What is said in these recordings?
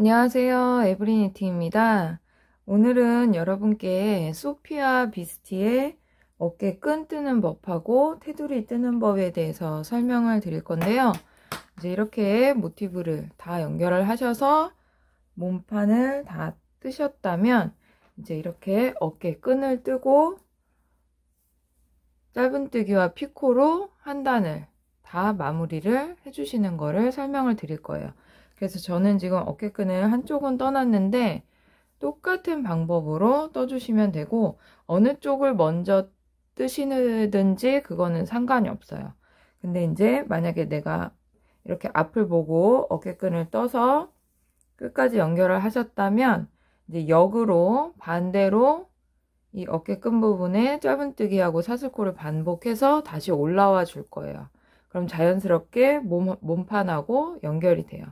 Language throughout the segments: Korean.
안녕하세요. 에브리니티입니다. 오늘은 여러분께 소피아 비스티의 어깨 끈 뜨는 법하고 테두리 뜨는 법에 대해서 설명을 드릴 건데요. 이제 이렇게 모티브를 다 연결을 하셔서 몸판을 다 뜨셨다면 이제 이렇게 어깨 끈을 뜨고 짧은뜨기와 피코로 한 단을 다 마무리를 해주시는 거를 설명을 드릴 거예요. 그래서 저는 지금 어깨끈을 한쪽은 떠났는데 똑같은 방법으로 떠주시면 되고 어느 쪽을 먼저 뜨시든지 그거는 상관이 없어요. 근데 이제 만약에 내가 이렇게 앞을 보고 어깨끈을 떠서 끝까지 연결을 하셨다면 이제 역으로 반대로 이 어깨끈 부분에 짧은뜨기하고 사슬코를 반복해서 다시 올라와 줄 거예요. 그럼 자연스럽게 몸, 몸판하고 연결이 돼요.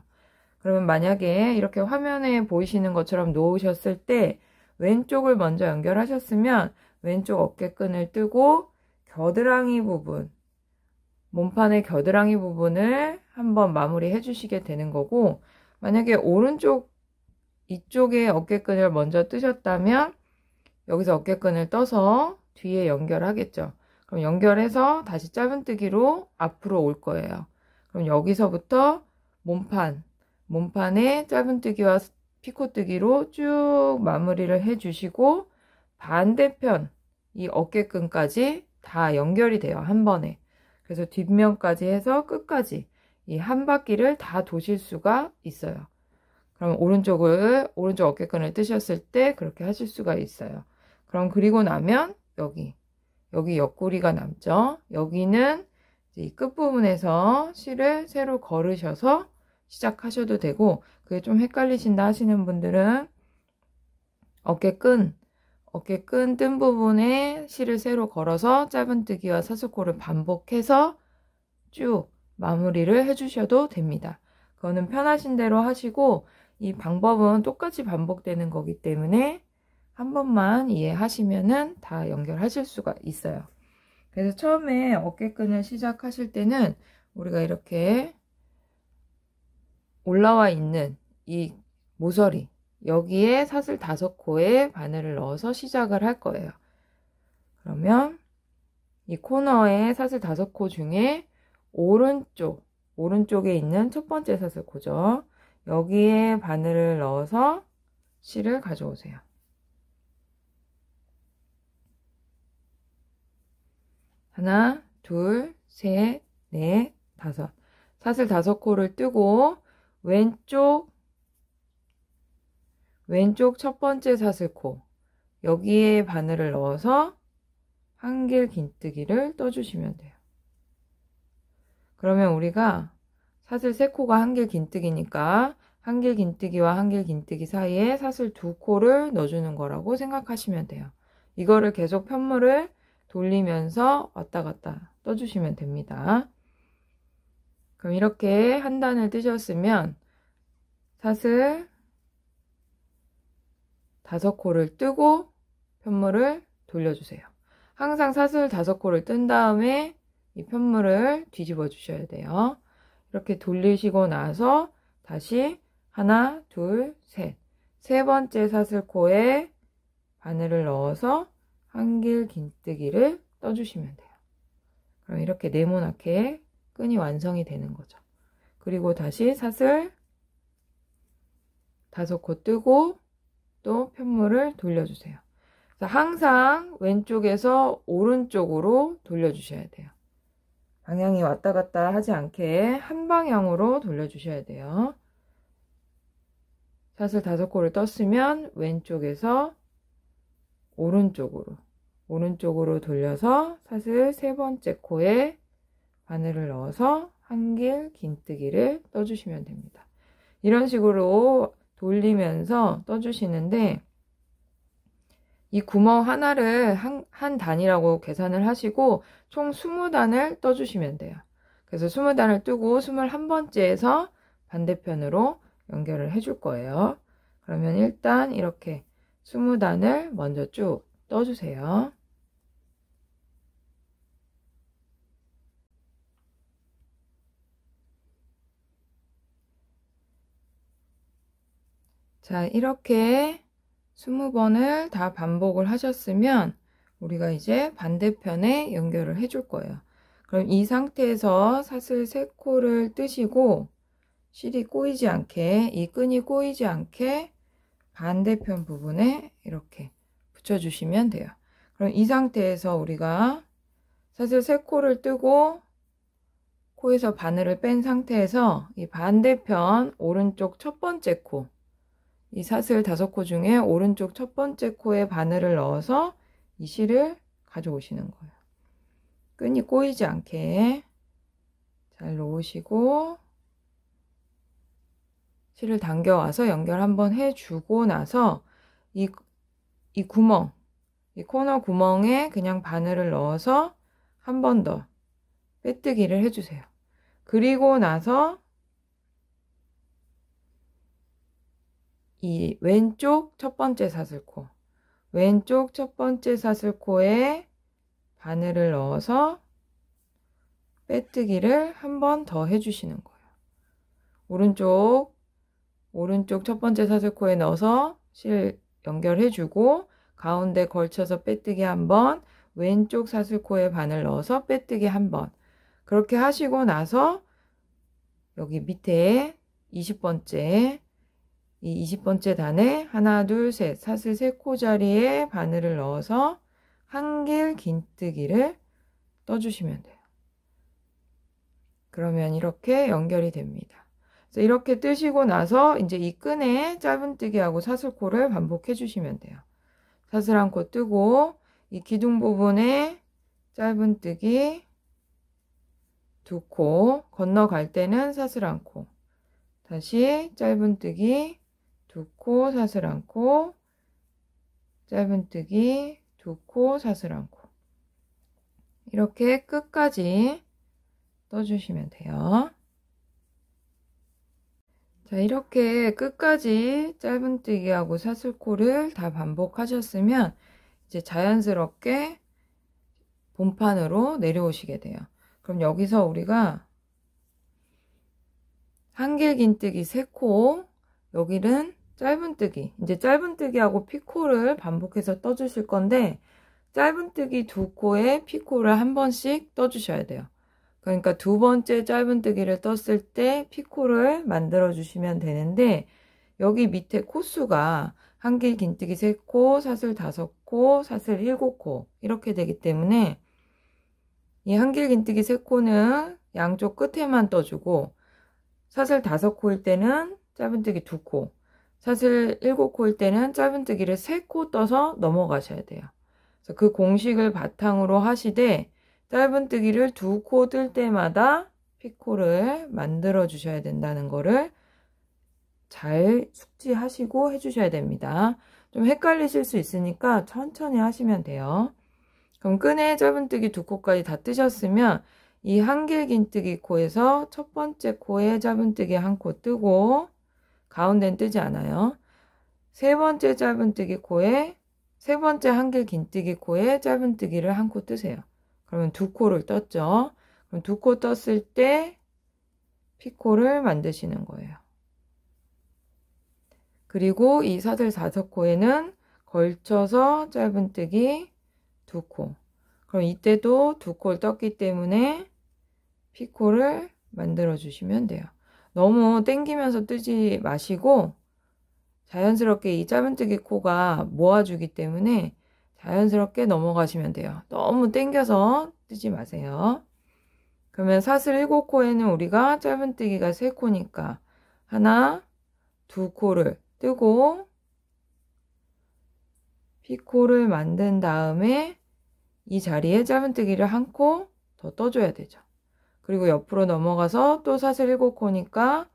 그러면 만약에 이렇게 화면에 보이시는 것처럼 놓으셨을 때 왼쪽을 먼저 연결하셨으면 왼쪽 어깨끈을 뜨고 겨드랑이 부분 몸판의 겨드랑이 부분을 한번 마무리해 주시게 되는 거고 만약에 오른쪽 이쪽에 어깨끈을 먼저 뜨셨다면 여기서 어깨끈을 떠서 뒤에 연결하겠죠. 그럼 연결해서 다시 짧은뜨기로 앞으로 올 거예요. 그럼 여기서부터 몸판 몸판에 짧은뜨기와 피코뜨기로 쭉 마무리를 해주시고 반대편 이 어깨끈까지 다 연결이 돼요. 한 번에. 그래서 뒷면까지 해서 끝까지 이 한 바퀴를 다 도실 수가 있어요. 그럼 오른쪽을 오른쪽 어깨끈을 뜨셨을 때 그렇게 하실 수가 있어요. 그럼 그리고 나면 여기 여기 옆구리가 남죠. 여기는 이 끝부분에서 실을 새로 걸으셔서 시작하셔도 되고 그게 좀 헷갈리신다 하시는 분들은 어깨끈 어깨끈 뜬 부분에 실을 새로 걸어서 짧은뜨기와 사스코를 반복해서 쭉 마무리를 해주셔도 됩니다. 그거는 편하신 대로 하시고 이 방법은 똑같이 반복되는 거기 때문에 한 번만 이해하시면은 다 연결하실 수가 있어요. 그래서 처음에 어깨끈을 시작하실 때는 우리가 이렇게 올라와 있는 이 모서리 여기에 사슬 다섯 코에 바늘을 넣어서 시작을 할 거예요. 그러면 이코너에 사슬 다섯 코 중에 오른쪽 오른쪽에 있는 첫 번째 사슬 코죠. 여기에 바늘을 넣어서 실을 가져오세요. 하나, 둘, 셋, 넷, 다섯. 사슬 다섯 코를 뜨고 왼쪽 왼쪽 첫 번째 사슬코 여기에 바늘을 넣어서 한길 긴뜨기를 떠주시면 돼요. 그러면 우리가 사슬 3 코가 한길 긴뜨기니까 한길 긴뜨기와 한길 긴뜨기 사이에 사슬 2 코를 넣어주는 거라고 생각하시면 돼요. 이거를 계속 편물을 돌리면서 왔다 갔다 떠주시면 됩니다. 그럼 이렇게 한 단을 뜨셨으면 사슬 다섯 코를 뜨고 편물을 돌려주세요. 항상 사슬 다섯 코를 뜬 다음에 이 편물을 뒤집어 주셔야 돼요. 이렇게 돌리시고 나서 다시 하나, 둘, 셋. 세 번째 사슬코에 바늘을 넣어서 한길 긴뜨기를 떠주시면 돼요. 그럼 이렇게 네모나게 끈이 완성이 되는 거죠. 그리고 다시 사슬 다섯 코 뜨고 또 편물을 돌려주세요. 항상 왼쪽에서 오른쪽으로 돌려주셔야 돼요. 방향이 왔다 갔다 하지 않게 한 방향으로 돌려주셔야 돼요. 사슬 다섯 코를 떴으면 왼쪽에서 오른쪽으로 오른쪽으로 돌려서 사슬 세 번째 코에 바늘을 넣어서 한길 긴뜨기를 떠주시면 됩니다. 이런 식으로 돌리면서 떠주시는데 이 구멍 하나를 한, 한 단이라고 계산을 하시고 총 20단을 떠주시면 돼요. 그래서 20단을 뜨고 21번째에서 반대편으로 연결을 해줄 거예요. 그러면 일단 이렇게 20단을 먼저 쭉 떠주세요. 자, 이렇게 20번을 다 반복을 하셨으면 우리가 이제 반대편에 연결을 해줄 거예요. 그럼 이 상태에서 사슬 3코를 뜨시고 실이 꼬이지 않게 이 끈이 꼬이지 않게 반대편 부분에 이렇게 붙여주시면 돼요. 그럼 이 상태에서 우리가 사슬 3코를 뜨고 코에서 바늘을 뺀 상태에서 이 반대편 오른쪽 첫 번째 코이 사슬 다섯 코 중에 오른쪽 첫 번째 코에 바늘을 넣어서 이 실을 가져오시는 거예요. 끈이 꼬이지 않게 잘 놓으시고 실을 당겨와서 연결 한번 해주고 나서 이, 이 구멍, 이 코너 구멍에 그냥 바늘을 넣어서 한 번 더 빼뜨기를 해주세요. 그리고 나서 이 왼쪽 첫 번째 사슬코 왼쪽 첫 번째 사슬코에 바늘을 넣어서 빼뜨기를 한 번 더 해주시는 거예요. 오른쪽 오른쪽 첫 번째 사슬코에 넣어서 실 연결해주고 가운데 걸쳐서 빼뜨기 한 번, 왼쪽 사슬코에 바늘 넣어서 빼뜨기 한 번. 그렇게 하시고 나서 여기 밑에 20번째 이 20번째 단에 하나, 둘, 셋, 사슬 3코 자리에 바늘을 넣어서 한길 긴뜨기를 떠주시면 돼요. 그러면 이렇게 연결이 됩니다. 그래서 이렇게 뜨시고 나서 이제 이 끈에 짧은뜨기하고 사슬코를 반복해 주시면 돼요. 사슬 한 코 뜨고 이 기둥 부분에 짧은뜨기 두 코 건너갈 때는 사슬 한코 다시 짧은뜨기 두코 사슬 안고 짧은뜨기 두 코 사슬 안고 이렇게 끝까지 떠주시면 돼요. 자 이렇게 끝까지 짧은뜨기하고 사슬코를 다 반복하셨으면 이제 자연스럽게 본판으로 내려오시게 돼요. 그럼 여기서 우리가 한길긴뜨기 3코 여기는 짧은뜨기 이제 짧은뜨기하고 피코를 반복해서 떠주실 건데 짧은뜨기 두 코에 피코를 한 번씩 떠주셔야 돼요. 그러니까 두 번째 짧은뜨기를 떴을 때 피코를 만들어 주시면 되는데 여기 밑에 코수가 한길 긴뜨기 3코, 사슬 5코, 사슬 7코 이렇게 되기 때문에 이 한길 긴뜨기 3코는 양쪽 끝에만 떠주고 사슬 5코일 때는 짧은뜨기 2코 사실 7코일 때는 짧은뜨기를 3코 떠서 넘어가셔야 돼요. 그 공식을 바탕으로 하시되 짧은뜨기를 2코 뜰 때마다 피코를 만들어 주셔야 된다는 거를 잘 숙지하시고 해주셔야 됩니다. 좀 헷갈리실 수 있으니까 천천히 하시면 돼요. 그럼 끈에 짧은뜨기 2코까지 다 뜨셨으면 이 한길 긴뜨기 코에서 첫 번째 코에 짧은뜨기 한 코 뜨고 가운데는 뜨지 않아요. 세 번째 짧은뜨기 코에 세 번째 한길 긴뜨기 코에 짧은뜨기를 한 코 뜨세요. 그러면 두 코를 떴죠. 그럼 두 코 떴을 때 피코를 만드시는 거예요. 그리고 이 사슬 다섯 코에는 걸쳐서 짧은뜨기 두 코. 그럼 이때도 두 코를 떴기 때문에 피코를 만들어 주시면 돼요. 너무 땡기면서 뜨지 마시고 자연스럽게 이 짧은뜨기 코가 모아주기 때문에 자연스럽게 넘어가시면 돼요. 너무 땡겨서 뜨지 마세요. 그러면 사슬 7코에는 우리가 짧은뜨기가 3코니까 하나, 두 코를 뜨고 피코를 만든 다음에 이 자리에 짧은뜨기를 한 코 더 떠줘야 되죠. 그리고 옆으로 넘어가서 또 사슬 7코니까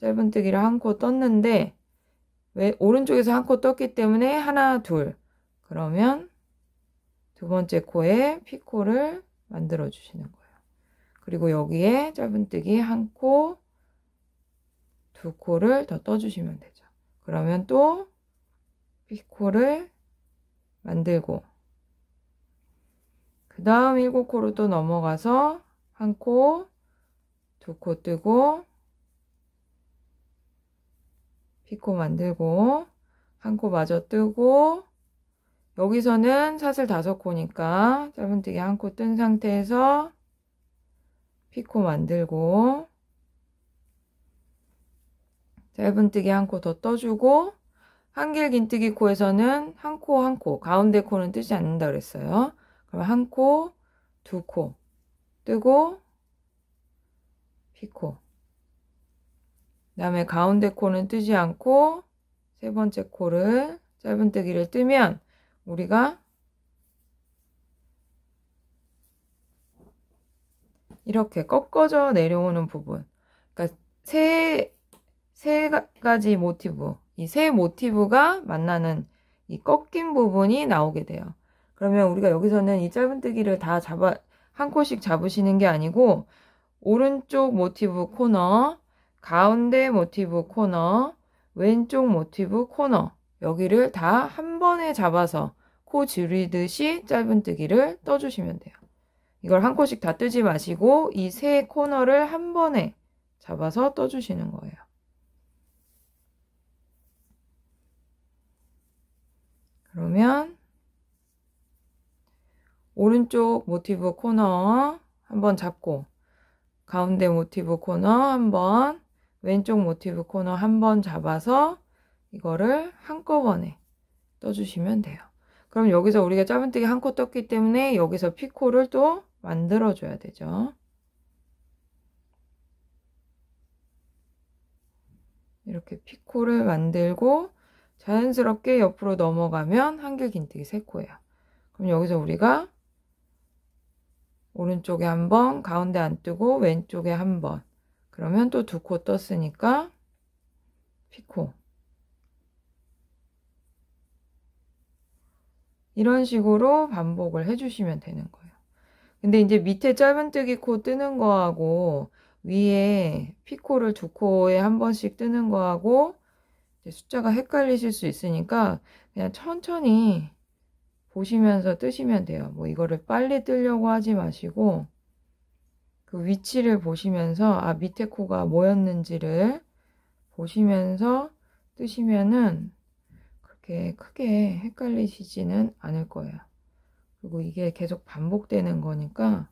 짧은뜨기를 한 코 떴는데 왜 오른쪽에서 한 코 떴기 때문에 하나 둘 그러면 두 번째 코에 피코를 만들어 주시는 거예요. 그리고 여기에 짧은뜨기 한 코, 두 코를 더 떠주시면 되죠. 그러면 또 피코를 만들고 그 다음 7코로 또 넘어가서 한 코, 두 코 뜨고 피코 만들고 한 코 마저 뜨고 여기서는 사슬 다섯 코니까 짧은뜨기 한 코 뜬 상태에서 피코 만들고 짧은뜨기 한 코 더 떠주고 한길 긴뜨기 코에서는 한 코 한코 한 코, 가운데 코는 뜨지 않는다 그랬어요. 그럼 한 코, 두 코, 뜨고 피코 그 다음에 가운데 코는 뜨지 않고 세 번째 코를 짧은뜨기를 뜨면 우리가 이렇게 꺾어져 내려오는 부분 그러니까 세, 세 가지 모티브 이 세 모티브가 만나는 이 꺾인 부분이 나오게 돼요 그러면 우리가 여기서는 이 짧은뜨기를 다 잡아 한 코씩 잡으시는 게 아니고 오른쪽 모티브 코너, 가운데 모티브 코너, 왼쪽 모티브 코너 여기를 다 한 번에 잡아서 코 줄이듯이 짧은뜨기를 떠주시면 돼요. 이걸 한 코씩 다 뜨지 마시고 이 세 코너를 한 번에 잡아서 떠주시는 거예요. 그러면 오른쪽 모티브 코너 한번 잡고 가운데 모티브 코너 한번 왼쪽 모티브 코너 한번 잡아서 이거를 한꺼번에 떠주시면 돼요. 그럼 여기서 우리가 짧은뜨기 한 코 떴기 때문에 여기서 피코를 또 만들어줘야 되죠. 이렇게 피코를 만들고 자연스럽게 옆으로 넘어가면 한길 긴뜨기 3코예요. 그럼 여기서 우리가 오른쪽에 한 번, 가운데 안 뜨고 왼쪽에 한 번. 그러면 또 두 코 떴으니까 피코. 이런 식으로 반복을 해주시면 되는 거예요. 근데 이제 밑에 짧은뜨기 코 뜨는 거하고 위에 피코를 두 코에 한 번씩 뜨는 거하고 숫자가 헷갈리실 수 있으니까 그냥 천천히 보시면서 뜨시면 돼요. 뭐 이거를 빨리 뜨려고 하지 마시고 그 위치를 보시면서 아 밑에 코가 뭐였는지를 보시면서 뜨시면은 그렇게 크게 헷갈리시지는 않을 거예요. 그리고 이게 계속 반복되는 거니까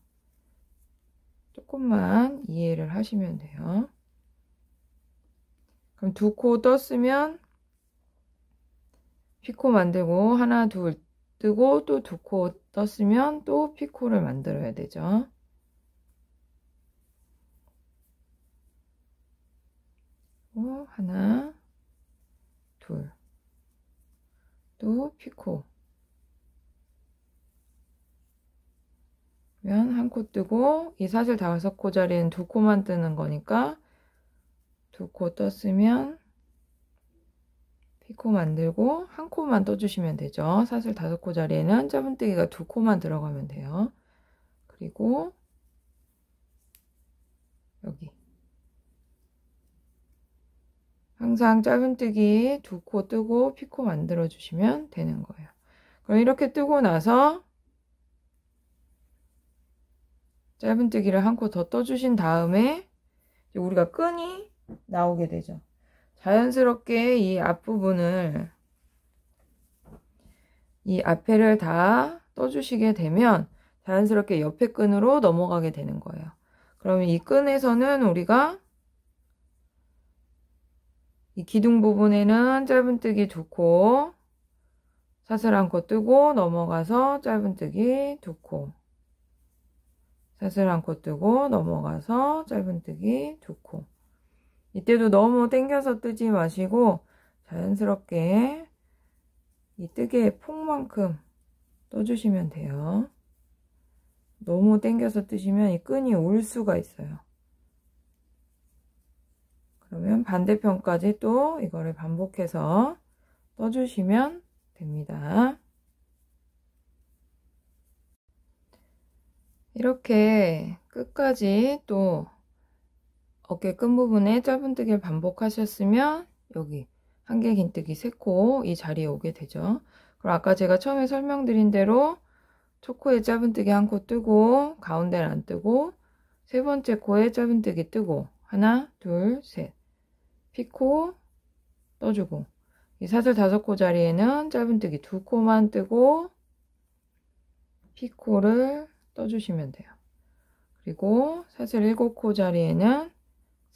조금만 이해를 하시면 돼요. 그럼 두 코 떴으면 피코 만들고 하나 둘 뜨고 또 두 코 떴으면 또 피코를 만들어야 되죠. 어, 하나, 둘, 또 피코. 면한 코 뜨고 이 사실 다섯 코자리는두 코만 뜨는 거니까 두 코 떴으면 피코 만들고 한 코만 떠주시면 되죠. 사슬 다섯 코 자리에는 짜분뜨기가 두 코만 들어가면 돼요. 그리고 여기 항상 짜분뜨기 두 코 뜨고 피코 만들어 주시면 되는 거예요. 그럼 이렇게 뜨고 나서 짧은뜨기를 한 코 더 떠주신 다음에 우리가 끈이 나오게 되죠. 자연스럽게 이 앞부분을 이 앞에를 다 떠주시게 되면 자연스럽게 옆에 끈으로 넘어가게 되는 거예요. 그러면 이 끈에서는 우리가 이 기둥 부분에는 짧은뜨기 좋코 사슬 안코 뜨고 넘어가서 짧은뜨기 좋코 사슬 안코 뜨고 넘어가서 짧은뜨기 좋고 이때도 너무 당겨서 뜨지 마시고 자연스럽게 이 뜨개의 폭만큼 떠주시면 돼요. 너무 당겨서 뜨시면 이 끈이 올 수가 있어요. 그러면 반대편까지 또 이거를 반복해서 떠주시면 됩니다. 이렇게 끝까지 또 어깨 끝부분에 짧은뜨기를 반복하셨으면 여기 한개 긴뜨기 3코 이 자리에 오게 되죠. 그럼 아까 제가 처음에 설명드린 대로 초 코에 짧은뜨기 한 코 뜨고 가운데를 안 뜨고 세 번째 코에 짧은뜨기 뜨고 하나 둘 셋 피코 떠주고 이 사슬 다섯 코 자리에는 짧은뜨기 두 코만 뜨고 피코를 떠주시면 돼요. 그리고 사슬 일곱 코 자리에는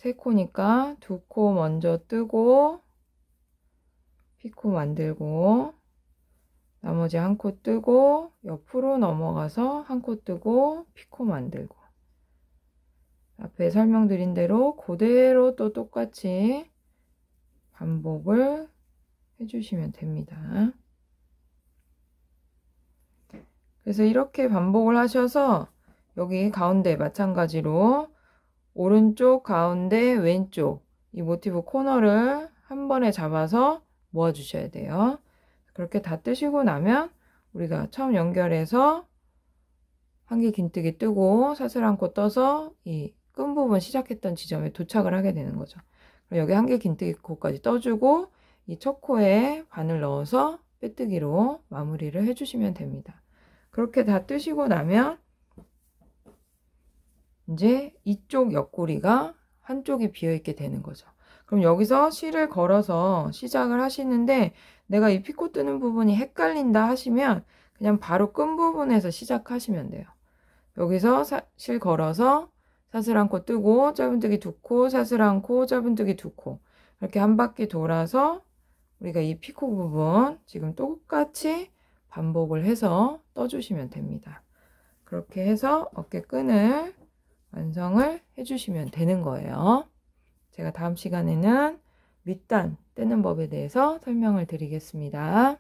3 코니까 2코 먼저 뜨고 피코 만들고 나머지 한 코 뜨고 옆으로 넘어가서 한 코 뜨고 피코 만들고 앞에 설명드린 대로 그대로 또 똑같이 반복을 해주시면 됩니다. 그래서 이렇게 반복을 하셔서 여기 가운데 마찬가지로 오른쪽, 가운데, 왼쪽 이 모티브 코너를 한 번에 잡아서 모아주셔야 돼요. 그렇게 다 뜨시고 나면 우리가 처음 연결해서 한 개 긴뜨기 뜨고 사슬 안고 떠서 이 끈 부분 시작했던 지점에 도착을 하게 되는 거죠. 그럼 여기 한 개 긴뜨기 코까지 떠주고 이 첫 코에 바늘 넣어서 빼뜨기로 마무리를 해주시면 됩니다. 그렇게 다 뜨시고 나면 이제 이쪽 옆구리가 한쪽이 비어있게 되는 거죠. 그럼 여기서 실을 걸어서 시작을 하시는데 내가 이 피코 뜨는 부분이 헷갈린다 하시면 그냥 바로 끈 부분에서 시작하시면 돼요. 여기서 사, 실 걸어서 사슬 한 코 뜨고 짧은뜨기 두 코, 사슬 한코 짧은뜨기 두 코. 이렇게 한 바퀴 돌아서 우리가 이 피코 부분 지금 똑같이 반복을 해서 떠주시면 됩니다. 그렇게 해서 어깨끈을 완성을 해주시면 되는 거예요. 제가 다음 시간에는 밑단 떼는 법에 대해서 설명을 드리겠습니다.